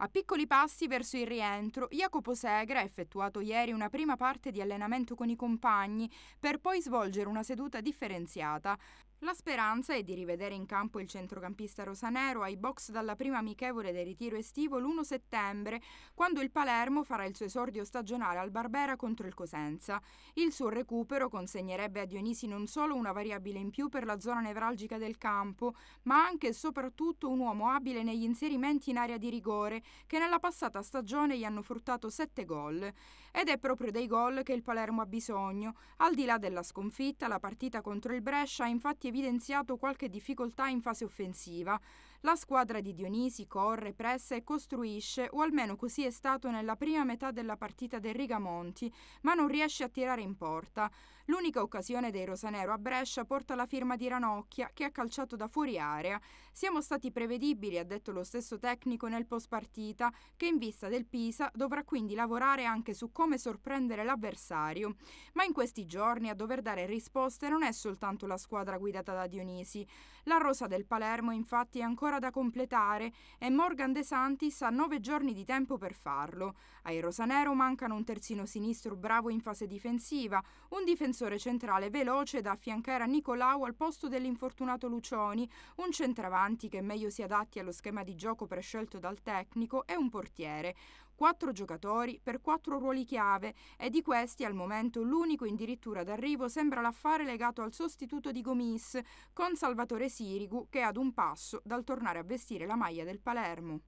A piccoli passi verso il rientro, Jacopo Segre ha effettuato ieri una prima parte di allenamento con i compagni per poi svolgere una seduta differenziata. La speranza è di rivedere in campo il centrocampista rosanero ai box dalla prima amichevole del ritiro estivo l'1 settembre, quando il Palermo farà il suo esordio stagionale al Barbera contro il Cosenza. Il suo recupero consegnerebbe a Dionisi non solo una variabile in più per la zona nevralgica del campo, ma anche e soprattutto un uomo abile negli inserimenti in area di rigore, che nella passata stagione gli hanno fruttato 7 gol. Ed è proprio dei gol che il Palermo ha bisogno. Al di là della sconfitta, la partita contro il Brescia ha infatti evidenziato qualche difficoltà in fase offensiva, la squadra di Dionisi corre, pressa e costruisce, o almeno così è stato nella prima metà della partita del Rigamonti, ma non riesce a tirare in porta. L'unica occasione dei Rosanero a Brescia porta la firma di Ranocchia, che ha calciato da fuori area. Siamo stati prevedibili, ha detto lo stesso tecnico nel post partita, che in vista del Pisa dovrà quindi lavorare anche su come sorprendere l'avversario. Ma in questi giorni a dover dare risposte non è soltanto la squadra guidata da Dionisi. La rosa del Palermo infatti è ancora ancora da completare e Morgan De Santis ha nove giorni di tempo per farlo. Ai rosanero mancano un terzino sinistro bravo in fase difensiva, un difensore centrale veloce da affiancare a Nicolau al posto dell'infortunato Lucioni, un centravanti che meglio si adatti allo schema di gioco prescelto dal tecnico e un portiere quattro giocatori per quattro ruoli chiave e di questi al momento l'unico addirittura d'arrivo sembra l'affare legato al sostituto di Gomis, con Salvatore Sirigu che è ad un passo dal tornare a vestire la maglia del Palermo.